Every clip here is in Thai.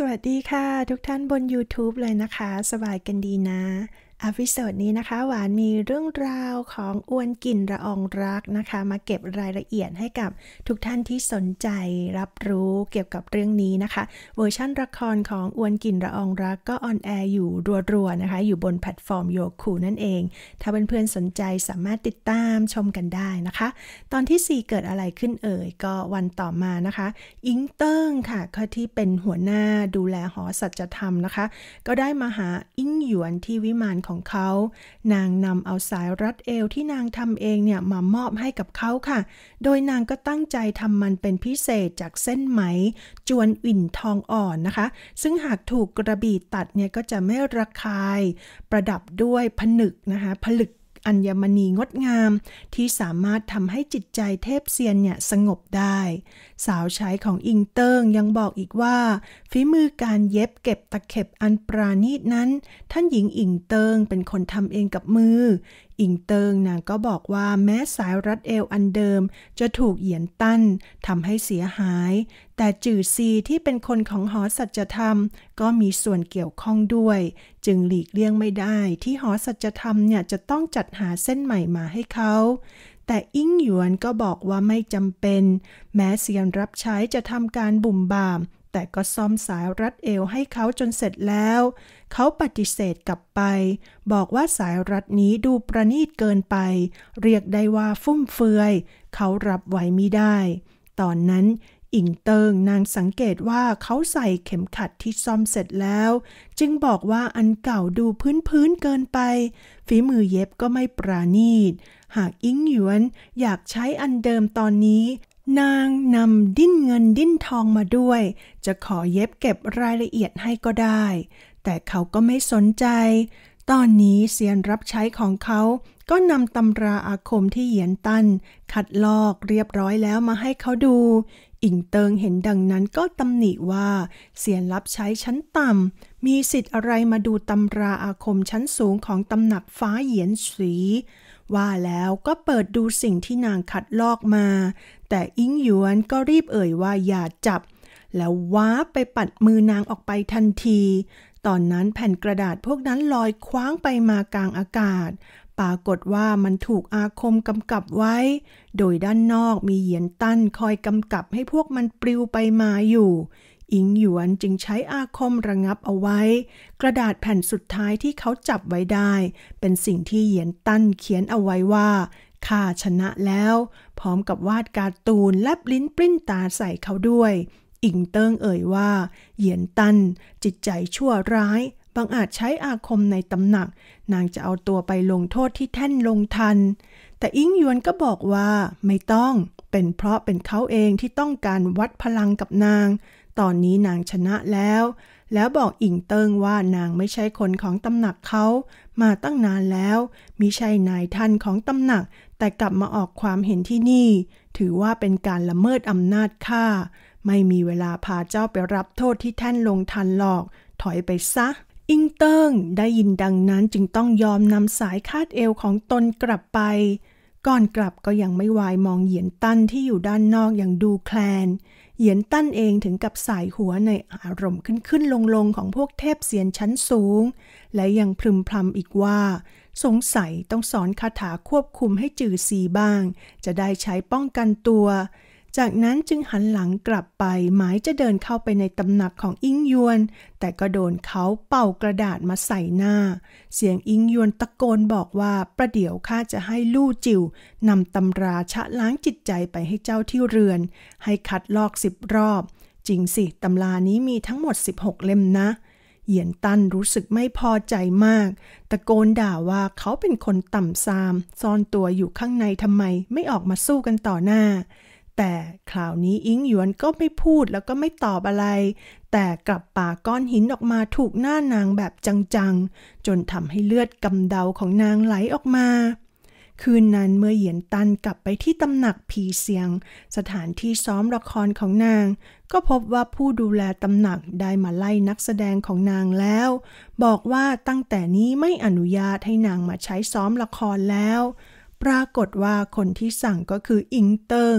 สวัสดีค่ะทุกท่านบน YouTube เลยนะคะ สบายกันดีนะอพิโซดนี้นะคะ หวานมีเรื่องราวของอวนกลิ่นระอองรักนะคะ มาเก็บรายละเอียดให้กับทุกท่านที่สนใจรับรู้เกี่ยวกับเรื่องนี้นะคะ เวอร์ชั่นละครของอวนกลิ่นระอองรักก็ออนแอร์อยู่รัวๆนะคะ อยู่บนแพลตฟอร์มโยคูนั่นเอง ถ้าเพื่อนๆสนใจสามารถติดตามชมกันได้นะคะ ตอนที่ 4 เกิดอะไรขึ้นเอ่ยก็วันต่อมานะคะอิงเติ้งค่ะที่เป็นหัวหน้าดูแลหอสัจธรรมนะคะ ก็ได้มาหาอิงหยวนที่วิมานของเขา นางนำเอาสายรัดเอวที่นางทำเองเนี่ย มามอบให้กับเขาค่ะ โดยนางก็ตั้งใจทำมันเป็นพิเศษจากเส้นไหม จวนอิ่นทองอ่อนนะคะ ซึ่งหากถูกกระบี่ตัดเนี่ย ก็จะไม่ระคาย ประดับด้วยผนึกนะคะผลึกอัญมณีงดงามที่สามารถทำให้จิตใจเทพเซียนเนี่ยสงบได้ สาวใช้ของอิงเติงยังบอกอีกว่าฝีมือการเย็บเก็บตะเข็บอันปราณีตนั้น ท่านหญิงอิงเติงเป็นคนทำเองกับมืออิงเติงนางก็บอกว่าแม้สายรัดเอวอันเดิมจะถูกเหยียนตั้นทำให้เสียหาย แต่จื่อซีที่เป็นคนของหอสัจธรรมก็มีส่วนเกี่ยวข้องด้วย จึงหลีกเลี่ยงไม่ได้ ที่หอสัจธรรมเนี่ยจะต้องจัดหาเส้นใหม่มาให้เขาแต่อิงหยวนก็บอกว่าไม่จำเป็น แม้เซียนรับใช้จะทำการบุ่มบามแต่ก็ซ้อมสายรัดเอวให้เขาจนเสร็จแล้ว เขาปฏิเสธกลับไป บอกว่าสายรัดนี้ดูประณีตเกินไป เรียกได้ว่าฟุ่มเฟือยเขารับไหวไม่ได้ ตอนนั้นอิงเติงนางสังเกตว่าเขาใส่เข็มขัดที่ซ่อมเสร็จแล้ว จึงบอกว่าอันเก่าดูพื้นพื้นเกินไป ฝีมือเย็บก็ไม่ปราณีต หากอิงหยวนอยากใช้อันเดิมตอนนี้นางนำดิ้นเงินดิ้นทองมาด้วย จะขอเย็บเก็บรายละเอียดให้ก็ได้ แต่เขาก็ไม่สนใจ ตอนนี้เซียนรับใช้ของเขาก็นำตำราอาคมที่เหยียนตันขัดลอกเรียบร้อยแล้วมาให้เขาดู อิงเติงเห็นดังนั้นก็ตำหนิว่าเสียนรับใช้ชั้นต่ำมีสิทธิ์อะไรมาดูตำราอาคมชั้นสูงของตำหนักฟ้าเหยียนสีว่าแล้วก็เปิดดูสิ่งที่นางคัดลอกมา แต่อิงหยวนก็รีบเอ่ยว่าอย่าจับ แล้วว้าไปปัดมือนางออกไปทันที ตอนนั้นแผ่นกระดาษพวกนั้นลอยคว้างไปมากลางอากาศ ปรากฏว่ามันถูกอาคมกำกับไว้ โดยด้านนอกมีเหยียนตั้นคอยกำกับให้พวกมันปลิวไปมาอยู่อิงหยวนจึงใช้อาคมระงับเอาไว้ กระดาษแผ่นสุดท้ายที่เขาจับไว้ได้ เป็นสิ่งที่เหยียนตั้นเขียนเอาไว้ว่าข้าชนะแล้ว พร้อมกับวาดการ์ตูนแลบลิ้นปริ้นตาใส่เขาด้วย อิงเติ้งเอ่ยว่า เหยียนตันจิตใจชั่วร้ายบางอาจใช้อาคมในตำหนัก นางจะเอาตัวไปลงโทษที่แท่นลงทันแต่อิงยวนก็บอกว่าไม่ต้องเป็นเพราะเป็นเขาเองที่ต้องการวัดพลังกับนางตอนนี้นางชนะแล้ว แล้วบอกอิงเติงว่านางไม่ใช่คนของตำหนักเขา มาตั้งนานแล้ว มิใช่นายท่านของตำหนัก แต่กลับมาออกความเห็นที่นี่ ถือว่าเป็นการละเมิดอำนาจข้า ไม่มีเวลาพาเจ้าไปรับโทษที่แท่นลงทันหรอก ถอยไปซะ อิงเติงได้ยินดังนั้นจึงต้องยอมนำสายคาดเอวของตนกลับไป ก่อนกลับก็ยังไม่วายมองเหยียนตันที่อยู่ด้านนอกอย่างดูแคลนเหยียนตั้นเองถึงกับสายหัวในอารมณ์ขึ้นขึ้นลงลงของพวกเทพเสียนชั้นสูง และยังพึมพำอีกว่า สงสัยต้องสอนคาถาควบคุมให้จือซีบ้าง จะได้ใช้ป้องกันตัวจากนั้นจึงหันหลังกลับไป หมายจะเดินเข้าไปในตำหนักของอิงยวน แต่ก็โดนเขาเป่ากระดาษมาใส่หน้า เสียงอิงยวนตะโกนบอกว่า ประเดี๋ยวข้าจะให้ลู่จิววนำตำราชะล้างจิตใจไปให้เจ้าที่เรือน ให้คัดลอกสิบรอบ จริงสิตำรานี้มีทั้งหมด 16 เล่มนะ เหยียนตันรู้สึกไม่พอใจมาก ตะโกนด่าว่าเขาเป็นคนต่ำซาม ซ่อนตัวอยู่ข้างในทำไมไม่ออกมาสู้กันต่อหน้าแต่คราวนี้อิงหยวนก็ไม่พูดแล้วก็ไม่ตอบอะไร แต่กลับป่าก้อนหินออกมาถูกหน้านางแบบจังๆจนทำให้เลือดกำเดาของนางไหลออกมา คืนนั้นเมื่อเหยียนตันกลับไปที่ตำหนักผีเสียง สถานที่ซ้อมละครของนาง ก็พบว่าผู้ดูแลตำหนักได้มาไล่นักแสดงของนางแล้ว บอกว่าตั้งแต่นี้ไม่อนุญาตให้นางมาใช้ซ้อมละครแล้ว ปรากฏว่าคนที่สั่งก็คืออิงเติงง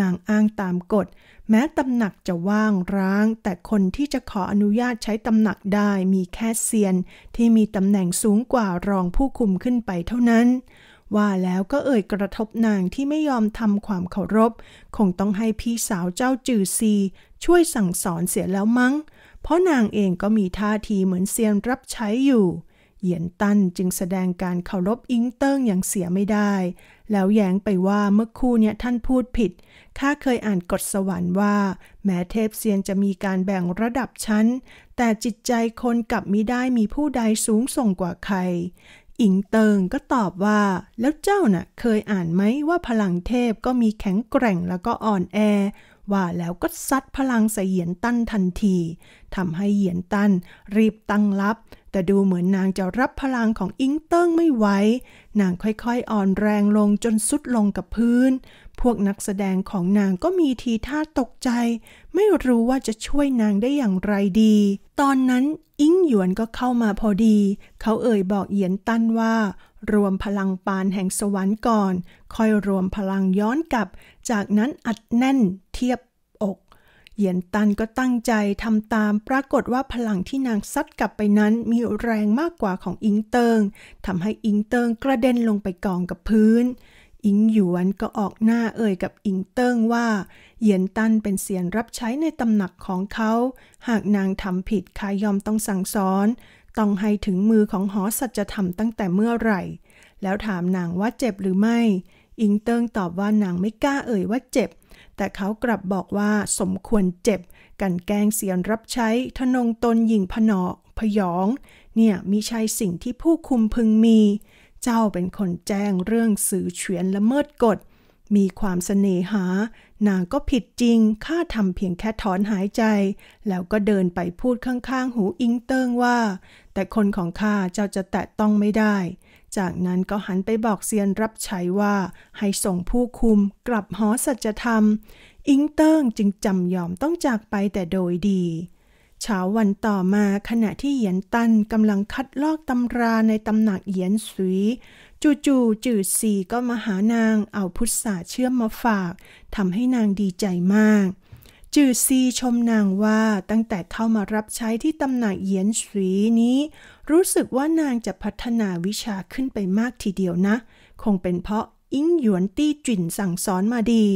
นางอ้างตามกฎ แม้ตำหนักจะว่างร้าง แต่คนที่จะขออนุญาตใช้ตำหนักได้มีแค่เซียนที่มีตำแหน่งสูงกว่ารองผู้คุมขึ้นไปเท่านั้น ว่าแล้วก็เอ่ยกระทบนางที่ไม่ยอมทำความเคารพคงต้องให้พี่สาวเจ้าจือซี ช่วยสั่งสอนเสียแล้วมั้ง เพราะนางเองก็มีท่าทีเหมือนเซียนรับใช้อยู่เหยียนตันจึงแสดงการเคารพอิงเติ้งอย่างเสียไม่ได้ แล้วแย้งไปว่าเมื่อคู่เนี่ยท่านพูดผิดข้าเคยอ่านกฎสวรรค์ว่า แม้เทพเซียนจะมีการแบ่งระดับชั้น แต่จิตใจคนกลับมิได้มีผู้ใดสูงส่งกว่าใคร อิงเติงก็ตอบว่า แล้วเจ้าน่ะเคยอ่านไหมว่าพลังเทพก็มีแข็งแกร่งแล้วก็อ่อนแอ ว่าแล้วก็ซัดพลังใส่เหยียนตั้นทันทีทำให้เหยียนตั้นรีบตั้งรับ แต่ดูเหมือนนางจะรับพลังของอิงเติ้งไม่ไหวนางค่อยๆอ่อนแรงลงจนสุดลงกับพื้นพวกนักแสดงของนางก็มีทีท่าตกใจ ไม่รู้ว่าจะช่วยนางได้อย่างไรดี ตอนนั้นอิงหยวนก็เข้ามาพอดีเขาเอ่ยบอกเหยียนตั้นว่า รวมพลังปานแห่งสวรรค์ก่อนค่อยรวมพลังย้อนกลับ จากนั้นอัดแน่นเทียบอก เหยียนตันก็ตั้งใจทำตามปรากฏว่าพลังที่นางซัดกลับไปนั้นมีแรงมากกว่าของอิงเติงทำให้อิงเติงกระเด็นลงไปกองกับพื้นอิงหยวนก็ออกหน้าเอ่ยกับอิงเติ้งว่า เหยียนตันเป็นเสียนรับใช้ในตำหนักของเขา หากนางทำผิดขายอมต้องสั่งสอน ต้องให้ถึงมือของหอสัจธรรมตั้งแต่เมื่อไหร่ แล้วถามนางว่าเจ็บหรือไม่ อิงเติ้งตอบว่านางไม่กล้าเอ่ยว่าเจ็บ แต่เขากลับบอกว่าสมควรเจ็บ กันแกงเสียนรับใช้ทนงตนหญิงผนอพยอง เนี่ยมีใช่สิ่งที่ผู้คุมพึงมีเจ้าเป็นคนแจ้งเรื่องสื่อเฉียนละเมิดกฎ มีความเสน่หา นางก็ผิดจริง ข้าทำเพียงแค่ถอนหายใจ แล้วก็เดินไปพูดข้างๆ หูอิงเติงว่า แต่คนของข้าเจ้าจะแตะต้องไม่ได้ จากนั้นก็หันไปบอกเซียนรับใช้ว่าให้ส่งผู้คุมกลับหอสัจธรรม อิงเติงจึงจำยอมต้องจากไปแต่โดยดีเช้าวันต่อมาขณะที่เหยียนตันกำลังคัดลอกตำราในตำหนักเหยียนสุยจูู่จืดสีก็มาหานางเอาพุทธาเชื่อมมาฝากทำให้นางดีใจมาก จืดซีชมนางว่าตั้งแต่เข้ามารับใช้ที่ตำหนักเหยียนสุยนี้ รู้สึกว่านางจะพัฒนาวิชาขึ้นไปมากทีเดียวนะ คงเป็นเพราะอิงหยวนตี้จิ่นสั่งสอนมาดี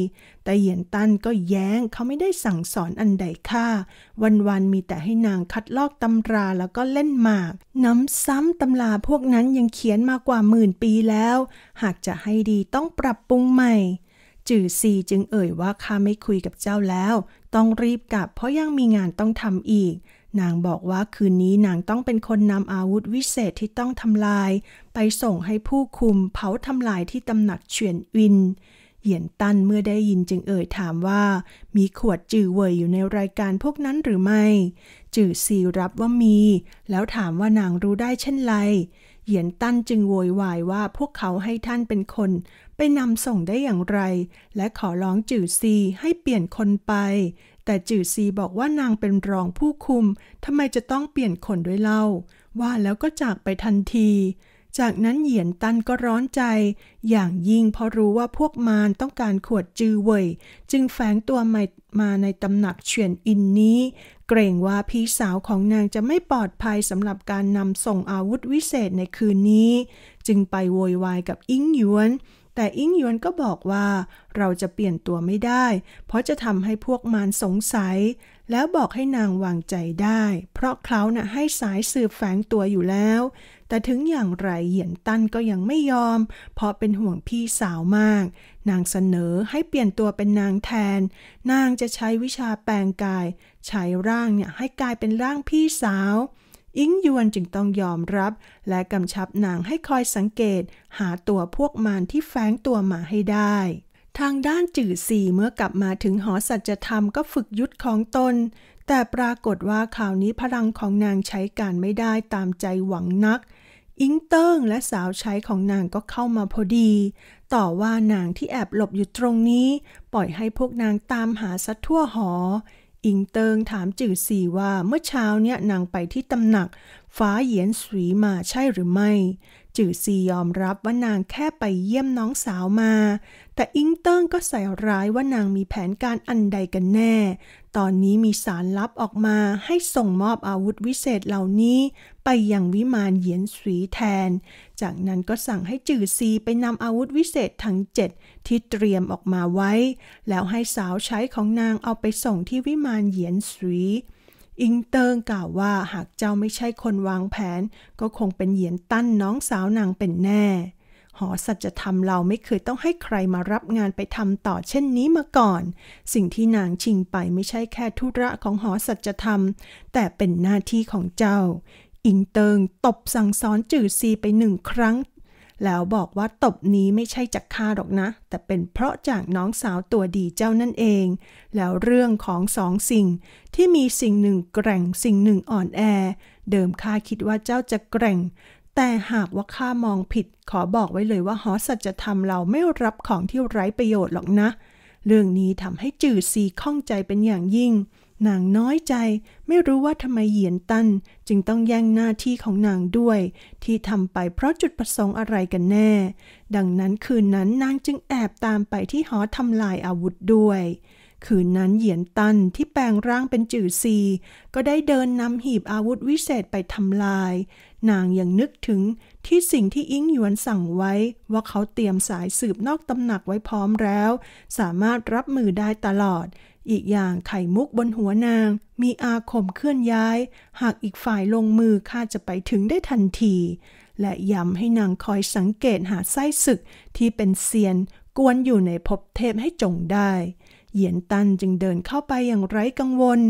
แต่เหยียนตันก็แย้งเขาไม่ได้สั่งสอนอันใดค่าวันวันมีแต่ให้นางคัดลอกตำราแล้วก็เล่นหมาก น้ำซ้ำตำราพวกนั้นยังเขียนมากว่าหมื่นปีแล้ว หากจะให้ดีต้องปรับปรุงใหม่ จื่อซีจึงเอ่ยว่าข้าไม่คุยกับเจ้าแล้ว ต้องรีบกลับเพราะยังมีงานต้องทำอีกนางบอกว่าคืนนี้ นางต้องเป็นคนนำอาวุธวิเศษที่ต้องทำลาย ไปส่งให้ผู้คุมเผาทำลายที่ตำหนักเฉียนวิน เหยียนตันเมื่อได้ยินจึงเอ่ยถามว่า มีขวดจื่อเวยอยู่ในรายการพวกนั้นหรือไม่ จื่อซีรับว่ามี แล้วถามว่านางรู้ได้เช่นไร เหยียนตันจึงโวยวายว่าพวกเขาให้ท่านเป็นคน ไปนำส่งได้อย่างไร และขอร้องจื่อซีให้เปลี่ยนคนไปแต่จือซีบอกว่านางเป็นรองผู้คุมทำไมจะต้องเปลี่ยนคนด้วยเล่าว่าแล้วก็จากไปทันที จากนั้นเหยียนตันก็ร้อนใจ อย่างยิ่งเพราะรู้ว่าพวกมารต้องการขวดจือเว่ย จึงแฝงตัวมามาในตำหนักเฉียนอินนี้ เกรงว่าพี่สาวของนางจะไม่ปลอดภัยสำหรับการนำส่งอาวุธวิเศษในคืนนี้ จึงไปโวยวายกับอิงหยวนแต่อิงยวนก็บอกว่าเราจะเปลี่ยนตัวไม่ได้ เพราะจะทำให้พวกมารสงสัย แล้วบอกให้นางวางใจได้ เพราะเขานะ่ะให้สายสืบแฝงตัวอยู่แล้ว แต่ถึงอย่างไรเหยียนตั้นก็ยังไม่ยอม เพราะเป็นห่วงพี่สาวมาก นางเสนอให้เปลี่ยนตัวเป็นนางแทน นางจะใช้วิชาแปลงกาย ใช้ร่างเนี่ยให้กลายเป็นร่างพี่สาวอิงยวนจึงต้องยอมรับและกำชับนางให้คอยสังเกตหาตัวพวกมารที่แฝงตัวมาให้ได้ ทางด้านจื่อสีเมื่อกลับมาถึงหอสัจธรรมก็ฝึกยุทธของตนแต่ปรากฏว่าข่าวนี้พลังของนางใช้การไม่ได้ตามใจหวังนัก อิงเติ้งและสาวใช้ของนางก็เข้ามาพอดีต่อว่านางที่แอบหลบอยู่ตรงนี้ปล่อยให้พวกนางตามหาสัทั่วหออิงเติงถามจื่อสีว่าเมื่อเช้าเนี่ยนางไปที่ตำหนักฟ้าเหยียนสีมาใช่หรือไม่ จื่อซียอมรับว่านางแค่ไปเยี่ยมน้องสาวมา แต่อิงเติงก็ใส่ร้ายว่านางมีแผนการอันใดกันแน่ตอนนี้มีสารลับออกมาให้ส่งมอบอาวุธวิเศษเหล่านี้ไปยังวิมานเหยียนสีแทน จากนั้นก็สั่งให้จื่อซีไปนำอาวุธวิเศษทั้งเจ็ดที่เตรียมออกมาไว้ แล้วให้สาวใช้ของนางเอาไปส่งที่วิมานเหยียนสีอิงเติงกล่าวว่าหากเจ้าไม่ใช่คนวางแผน ก็คงเป็นเหยียนตั้นน้องสาวนางเป็นแน่หอสัจธรรมเราไม่เคยต้องให้ใครมารับงานไปทำต่อเช่นนี้มาก่อน สิ่งที่นางชิงไปไม่ใช่แค่ธุระของหอสัจธรรม แต่เป็นหน้าที่ของเจ้า อิงเติงตบสั่งสอนจื่อซีไปหนึ่งครั้ง แล้วบอกว่าตบนี้ไม่ใช่จากข้าหรอกนะ แต่เป็นเพราะจากน้องสาวตัวดีเจ้านั่นเอง แล้วเรื่องของสองสิ่งที่มีสิ่งหนึ่งแกร่งสิ่งหนึ่งอ่อนแอ เดิมข้าคิดว่าเจ้าจะแกร่งแต่หากว่าข้ามองผิด ขอบอกไว้เลยว่า หอสัจธรรมเราไม่รับของที่ไร้ประโยชน์หรอกนะ เรื่องนี้ทำให้จือซีข้องใจเป็นอย่างยิ่ง นางน้อยใจไม่รู้ว่าทำไมเหยียนตันจึงต้องแย่งหน้าที่ของนางด้วย ที่ทำไปเพราะจุดประสงค์อะไรกันแน่ ดังนั้นคืนนั้นนางจึงแอบตามไปที่หอทำลายอาวุธด้วยคืนนั้นเหยียนตันที่แปลงร่างเป็นจือซีก็ได้เดินนำหีบอาวุธวิเศษไปทำลาย นางยังนึกถึงที่สิ่งที่อิงหยวนสั่งไว้ว่าเขาเตรียมสายสืบนอกตำหนักไว้พร้อมแล้ว สามารถรับมือได้ตลอด อีกอย่างไข่มุกบนหัวนางมีอาคมเคลื่อนย้าย หากอีกฝ่ายลงมือข้าจะไปถึงได้ทันที และย้ำให้นางคอยสังเกตหาไส้ศึกที่เป็นเซียนกวนอยู่ในภพเทพให้จงได้เหยียนตันจึงเดินเข้าไปอย่างไร้กังวล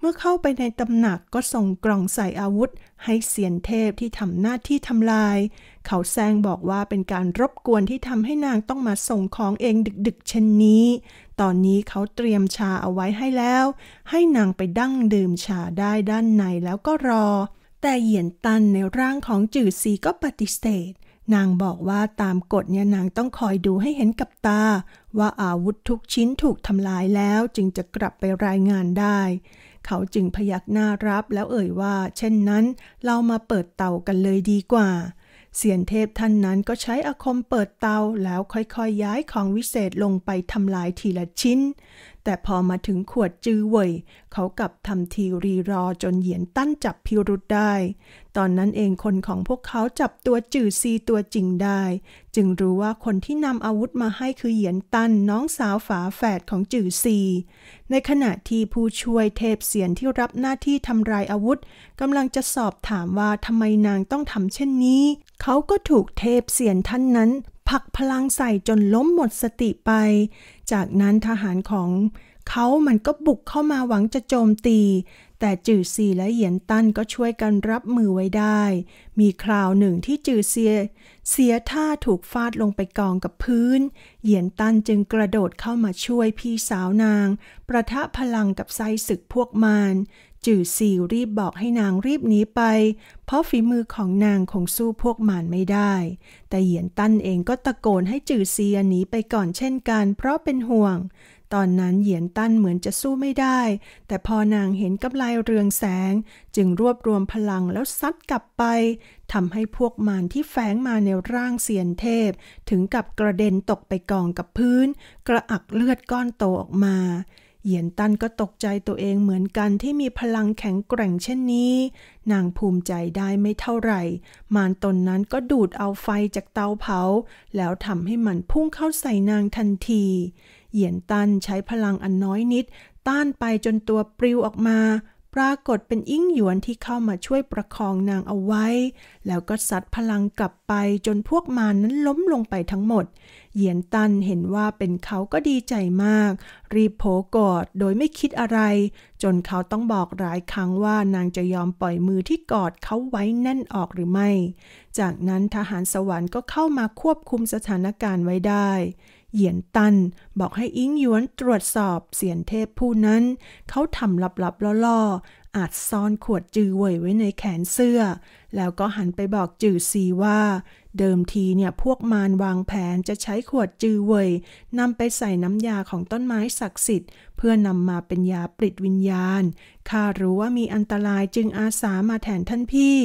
เมื่อเข้าไปในตำหนักก็ส่งกล่องใส่อาวุธ ให้เสียนเทพที่ทำหน้าที่ทำลาย เขาแซงบอกว่าเป็นการรบกวนที่ทำให้นางต้องมาส่งของเองดึกๆเช่นนี้ ตอนนี้เขาเตรียมชาเอาไว้ให้แล้ว ให้นางไปดั้งดื่มชาได้ด้านในแล้วก็รอ แต่เหยียนตันในร่างของจื่อซีก็ปฏิเสธนางบอกว่าตามกฎเนี่ยนางต้องคอยดูให้เห็นกับตา ว่าอาวุธทุกชิ้นถูกทำลายแล้วจึงจะกลับไปรายงานได้ เขาจึงพยักหน้ารับแล้วเอ่ยว่า เช่นนั้นเรามาเปิดเตากันเลยดีกว่า เสียนเทพท่านนั้นก็ใช้อาคมเปิดเตาแล้วค่อยๆยย้ายของวิเศษลงไปทำลายทีละชิ้นแต่พอมาถึงขวดจื้อเว่ยเขากลับทำทีรีรอจนเหยียนตั้นจับพิรุษได้ ตอนนั้นเองคนของพวกเขาจับตัวจือซีตัวจริงได้ จึงรู้ว่าคนที่นำอาวุธมาให้คือเหยียนตั้น น้องสาวฝาแฝดของจือซี ในขณะที่ผู้ช่วยเทพเสียนที่รับหน้าที่ทำลายอาวุธกำลังจะสอบถามว่าทำไมนางต้องทำเช่นนี้ เขาก็ถูกเทพเสียนท่านนั้นผักพลังใส่จนล้มหมดสติไป จากนั้นทหารของเขามันก็บุกเข้ามาหวังจะโจมตี แต่จือซีและเหยียนตั้นก็ช่วยกันรับมือไว้ได้ มีคราวหนึ่งที่จือเซียเสียท่าถูกฟาดลงไปกองกับพื้น เหยียนตั้นจึงกระโดดเข้ามาช่วยพี่สาวนาง ประทะพลังกับไซสึกพวกมานจื่อซีรีบบอกให้นางรีบหนีไป เพราะฝีมือของนางคงสู้พวกมันไม่ได้ แต่เหยียนตั้นเองก็ตะโกนให้จื่อซีหนีไปก่อนเช่นกัน เพราะเป็นห่วง ตอนนั้นเหยียนตั้นเหมือนจะสู้ไม่ได้ แต่พอนางเห็นกำไลายเรืองแสงจึงรวบรวมพลังแล้วซัดกลับไปทำให้พวกมารที่แฝงมาในร่างเสียนเทพ ถึงกับกระเด็นตกไปกองกับพื้น กระอักเลือดก้อนโตออกมาเยียนตันก็ตกใจตัวเองเหมือนกันที่มีพลังแข็งแกร่งเช่นนี้ นางภูมิใจได้ไม่เท่าไหร่มานตนนั้นก็ดูดเอาไฟจากเตาเผา แล้วทำให้มันพุ่งเข้าใส่นางทันทีเหยียนตันใช้พลังอันน้อยนิด ต้านไปจนตัวปลิวออกมารากฏเป็นอิ้งหยวนที่เข้ามาช่วยประคองนางเอาไว้ แล้วก็สัตว์พลังกลับไป จนพวกมารนนั้นล้มลงไปทั้งหมด เหยียนตันเห็นว่าเป็นเขาก็ดีใจมาก รีบโผกอดโดยไม่คิดอะไร จนเขาต้องบอกหลายครั้งว่านางจะยอมปล่อยมือที่กอดเขาไว้แน่นออกหรือไม่ จากนั้นทหารสวรรค์ก็เข้ามาควบคุมสถานการณ์ไว้ได้เหยียนตันบอกให้อิงหยวนตรวจสอบเสียนเทพผู้นั้น เขาทำลับๆล่อๆอาจซ่อนขวดจือเว่ยไว้ในแขนเสื้อ แล้วก็หันไปบอกจือซีว่า เดิมทีเนี่ยพวกมารวางแผนจะใช้ขวดจือเว่ยนำไปใส่น้ำยาของต้นไม้ศักดิ์สิทธิ์ เพื่อนำมาเป็นยาปลิดวิญญาณข้ารู้ว่ามีอันตรายจึงอาสามาแทนท่านพี่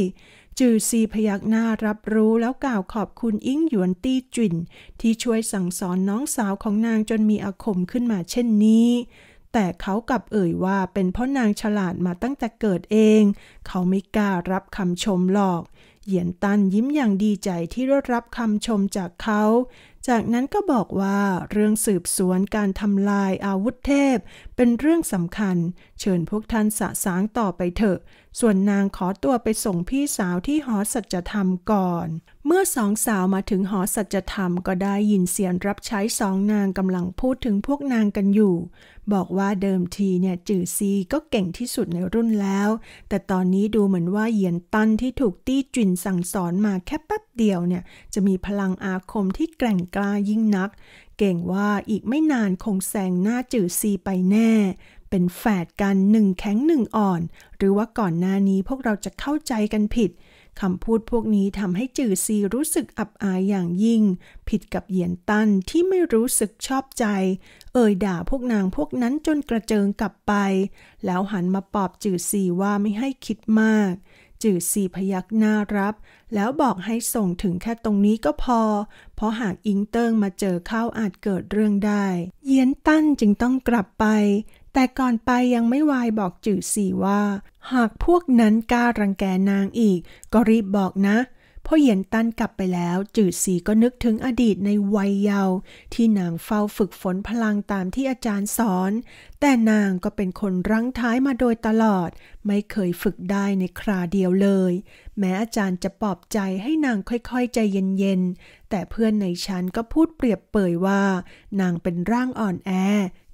จือซีพยักหน้ารับรู้แล้วกล่าวขอบคุณอิงหยวนตี้จุนที่ช่วยสั่งสอนน้องสาวของนางจนมีอาคมขึ้นมาเช่นนี้ แต่เขากลับเอ่ยว่าเป็นเพราะนางฉลาดมาตั้งแต่เกิดเอง เขาไม่กล้ารับคำชมหรอก เหยียนตันยิ้มอย่างดีใจที่ได้รับคำชมจากเขาจากนั้นก็บอกว่าเรื่องสืบสวนการทำลายอาวุธเทพ เป็นเรื่องสำคัญเชิญพวกท่านสะสางต่อไปเถอะ ส่วนนางขอตัวไปส่งพี่สาวที่หอสัจธรรมก่อน เมื่อสองสาวมาถึงหอสัจธรรมก็ได้ยินเสียงรับใช้สองนางกำลังพูดถึงพวกนางกันอยู่ บอกว่าเดิมทีเนี่ย จื่อซีก็เก่งที่สุดในรุ่นแล้ว แต่ตอนนี้ดูเหมือนว่าเหยียนตันที่ถูกตี้จุนสั่งสอนมาแค่แป๊บเดียวเนี่ย จะมีพลังอาคมที่แกร่งกล้ายิ่งนักเก่งว่าอีกไม่นานคงแซงหน้าจือซีไปแน่ เป็นแฝดกันหนึ่งแข็งหนึ่งอ่อน หรือว่าก่อนหน้านี้พวกเราจะเข้าใจกันผิดคำพูดพวกนี้ทำให้จือซีรู้สึกอับอายอย่างยิ่ง ผิดกับเหยียนตันที่ไม่รู้สึกชอบใจ เอ่ยด่าพวกนางพวกนั้นจนกระเจิงกลับไป แล้วหันมาปอบจือซีว่าไม่ให้คิดมากจืดสีพยักหน้ารับ แล้วบอกให้ส่งถึงแค่ตรงนี้ก็พอ เพราะหากอิงเติงมาเจอเข้าอาจเกิดเรื่องได้ เยียนตั้นจึงต้องกลับไป แต่ก่อนไปยังไม่วายบอกจือสีว่า หากพวกนั้นกล้ารังแกนางอีก ก็รีบบอกนะเพอเหยียนตันกลับไปแล้ว จืดสีก็นึกถึงอดีตในวัยเยาว์ที่นางเฝ้าฝึกฝนพลังตามที่อาจารย์สอน แต่นางก็เป็นคนรั้งท้ายมาโดยตลอด ไม่เคยฝึกได้ในคราเดียวเลย แม้อาจารย์จะปลอบใจให้นางค่อยๆ ใจเย็นๆ แต่เพื่อนในชั้นก็พูดเปรียบเปยว่า นางเป็นร่างอ่อนแอ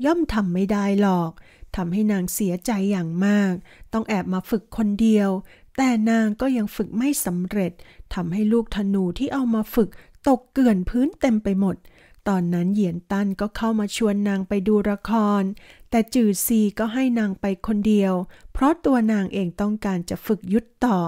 ย่อมทำไม่ได้หรอก ทำให้นางเสียใจอย่างมาก ต้องแอบมาฝึกคนเดียวแต่นางก็ยังฝึกไม่สำเร็จทำให้ลูกธนูที่เอามาฝึก ตกเกลื่อนพื้นเต็มไปหมด ตอนนั้นเหยียนตันก็เข้ามาชวนนางไปดูละคร แต่จือซีก็ให้นางไปคนเดียว เพราะตัวนางเองต้องการจะฝึกยุทธต่อ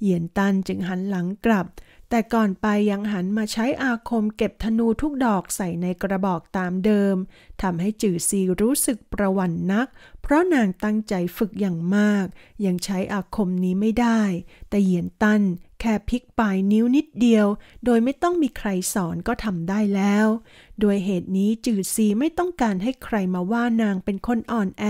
เหยียนตันจึงหันหลังกลับ แต่ก่อนไปยังหันมาใช้อาคมเก็บธนูทุกดอกใส่ในกระบอกตามเดิมทำให้จือซีรู้สึกประวันนักเพราะนางตั้งใจฝึกอย่างมาก ยังใช้อาคมนี้ไม่ได้ แต่เหยียนตันแค่พลิกปลายนิ้วนิดเดียว โดยไม่ต้องมีใครสอนก็ทำได้แล้ว โดยเหตุนี้จืดซีไม่ต้องการให้ใครมาว่านางเป็นคนอ่อนแอ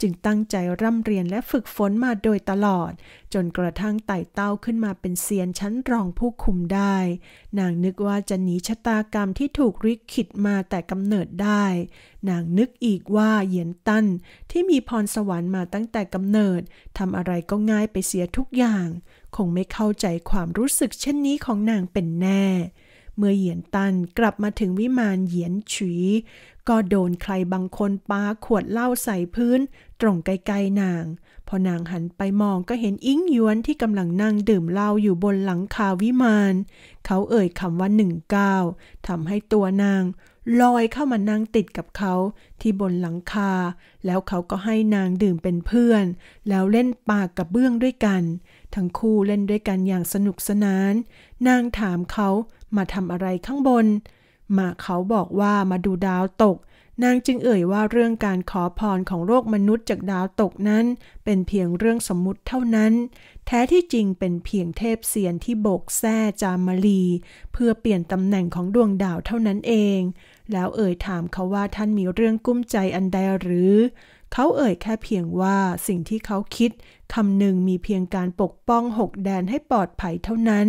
จึงตั้งใจร่ำเรียนและฝึกฝนมาโดยตลอด จนกระทั่งไต่เต้าขึ้นมาเป็นเซียนชั้นรองผู้คุมได้ นางนึกว่าจะหนีชะตากรรมที่ถูกริขิดมาแต่กำเนิดได้ นางนึกอีกว่าเหยียนตั้นทที่มีพรสวรรค์มาตั้งแต่กำเนิด ทำอะไรก็ง่ายไปเสียทุกอย่าง คงไม่เข้าใจความรู้สึกเช่นนี้ของนางเป็นแน่ เมื่อเหยียนตันกลับมาถึงวิมานเหยียนฉี ก็โดนใครบางคนปาขวดเหล้าใส่พื้น ตรงไกลๆนาง พอนางหันไปมองก็เห็นอิงยวนที่กำลังนั่งดื่มเหล้าอยู่บนหลังคาวิมานเขาเอ่ยคำว่าหนึ่งเก้าทำให้ตัวนางลอยเข้ามานั่งติดกับเขาที่บนหลังคา แล้วเขาก็ให้นางดื่มเป็นเพื่อน แล้วเล่นปากกับเบื้องด้วยกัน ทั้งคู่เล่นด้วยกันอย่างสนุกสนาน นางถามเขามาทำอะไรข้างบน มาเขาบอกว่ามาดูดาวตก นางจึงเอ่ยว่าเรื่องการขอพรของโลกมนุษย์จากดาวตกนั้น เป็นเพียงเรื่องสมมุติเท่านั้น แท้ที่จริงเป็นเพียงเทพเสียนที่โบกแซ่จามลีเพื่อเปลี่ยนตำแหน่งของดวงดาวเท่านั้นเองแล้วเอ่ยถามเขาว่าท่านมีเรื่องกุ้มใจอันใดหรือ เขาเอ่ยแค่เพียงว่าสิ่งที่เขาคิดคำหนึ่งมีเพียงการปกป้องหกแดนให้ปลอดภัยเท่านั้น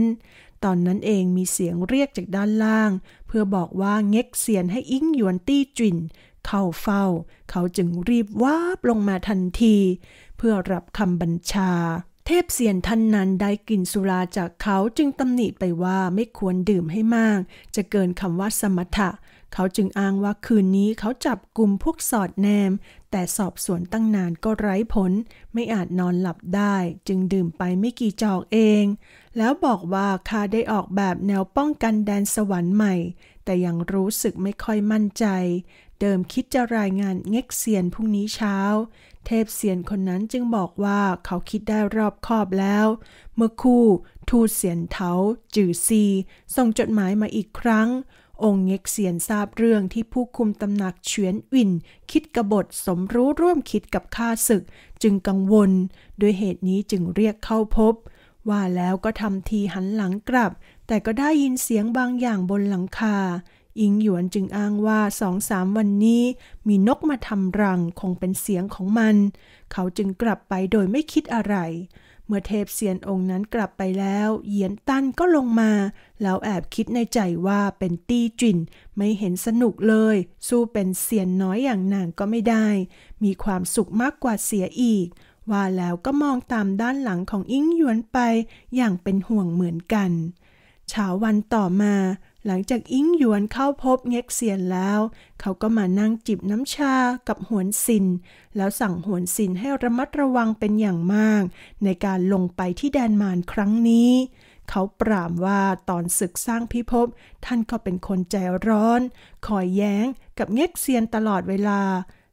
ตอนนั้นเองมีเสียงเรียกจากด้านล่าง เพื่อบอกว่าเง็กเสียนให้อิงหยวนตี้จินเข้าเฝ้า เขาจึงรีบวาบลงมาทันที เพื่อรับคำบัญชา เทพเสียนท่านนั้นได้กลิ่นสุราจากเขาจึงตำหนิไปว่าไม่ควรดื่มให้มาก จะเกินคำว่าสมถะเขาจึงอ้างว่าคืนนี้เขาจับกลุ่มพวกสอดแนม แต่สอบสวนตั้งนานก็ไร้ผล ไม่อาจนอนหลับได้ จึงดื่มไปไม่กี่จอกเอง แล้วบอกว่าข้าได้ออกแบบแนวป้องกันแดนสวรรค์ใหม่ แต่ยังรู้สึกไม่ค่อยมั่นใจ เดิมคิดจะรายงานเง็กเซียนพรุ่งนี้เช้า เทพเซียนคนนั้นจึงบอกว่าเขาคิดได้รอบคอบแล้ว เมื่อคู่ทูเสียนเทาจือซีส่งจดหมายมาอีกครั้งองค์เง็กเซียนทราบเรื่องที่ผู้คุมตำหนักเฉียนอินคิดกบฏสมรู้ร่วมคิดกับข้าศึก จึงกังวล ด้วยเหตุนี้จึงเรียกเข้าพบ ว่าแล้วก็ทำทีหันหลังกลับ แต่ก็ได้ยินเสียงบางอย่างบนหลังคา อิงหยวนจึงอ้างว่าสองสามวันนี้มีนกมาทำรังคงเป็นเสียงของมัน เขาจึงกลับไปโดยไม่คิดอะไรเมื่อเทพเซียนองค์นั้นกลับไปแล้วเหยียนตั้นก็ลงมาเราแอบคิดในใจว่าเป็นตี้จิ่น ไม่เห็นสนุกเลย สู้เป็นเซียนน้อยอย่างนางก็ไม่ได้ มีความสุขมากกว่าเสียอีก ว่าแล้วก็มองตามด้านหลังของอิงหยวนไปอย่างเป็นห่วงเหมือนกัน เช้าวันต่อมาหลังจากอิงหยวนเข้าพบเง็กเซียนแล้ว เขาก็มานั่งจิบน้ำชากับหวนสิน แล้วสั่งหวนสินให้ระมัดระวังเป็นอย่างมากในการลงไปที่แดนมารครั้งนี้ เขาปรามว่าตอนศึกสร้างพิภพท่านก็เป็นคนใจร้อน คอยแย้งกับเง็กเซียนตลอดเวลา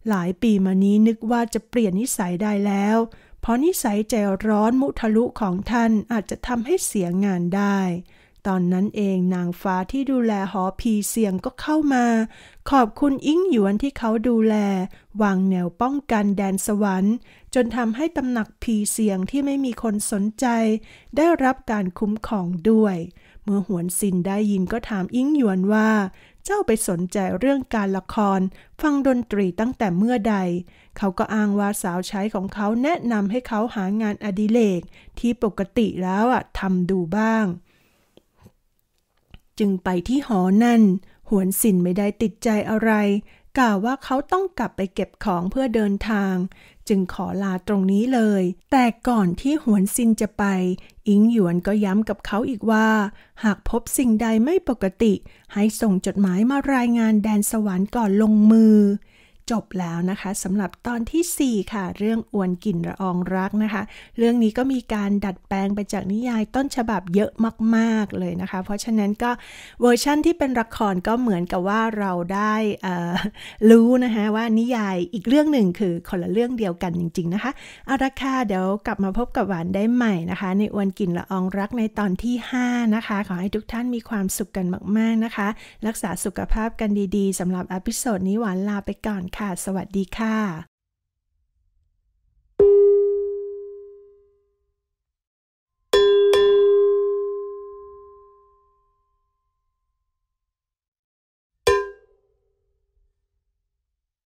หลายปีมานี้นึกว่าจะเปลี่ยนนิสัยได้แล้ว เพราะนิสัยใจร้อนมุทะลุของท่านอาจจะทำให้เสียงานได้ตอนนั้นเองนางฟ้าที่ดูแลหอผีเสียงก็เข้ามา ขอบคุณอิงหยวนที่เขาดูแลวางแนวป้องกันแดนสวรรค์ จนทำให้ตำหนักผีเสียงที่ไม่มีคนสนใจ ได้รับการคุ้มครองด้วย เมื่อหวนซินได้ยินก็ถามอิงหยวนว่า เจ้าไปสนใจเรื่องการละคร ฟังดนตรีตั้งแต่เมื่อใด เขาก็อ้างว่าสาวใช้ของเขาแนะนำให้เขาหางานอดิเรกที่ปกติแล้วอะทำดูบ้างจึงไปที่หอนั่น หวนสินไม่ได้ติดใจอะไร กล่าวว่าเขาต้องกลับไปเก็บของเพื่อเดินทาง จึงขอลาตรงนี้เลย แต่ก่อนที่หวนสินจะไป อิงหยวนก็ย้ำกับเขาอีกว่า หากพบสิ่งใดไม่ปกติ ให้ส่งจดหมายมารายงานแดนสวรรค์ก่อนลงมือจบแล้วนะคะสำหรับตอนที่ 4 ค่ะ เรื่องอวนกลิ่นระอองรักนะคะ เรื่องนี้ก็มีการดัดแปลงไปจากนิยายต้นฉบับเยอะมาก ๆเลยนะคะ เพราะฉะนั้นก็เวอร์ชั่นที่เป็นละครก็เหมือนกับว่าเราได้รู้นะคะว่านิยายอีกเรื่องหนึ่งคือคนละเรื่องเดียวกันจริง ๆนะคะเอาละค่ะเดี๋ยวกลับมาพบกับหวานได้ใหม่นะคะ ในอวนกลิ่นละอองรักในตอนที่5นะคะขอให้ทุกท่านมีความสุขกันมาก ๆนะคะ รักษาสุขภาพกันดี ๆสำหรับอพิโซดนี้หวานลาไปก่อนค่ะสวัสดีค่ะ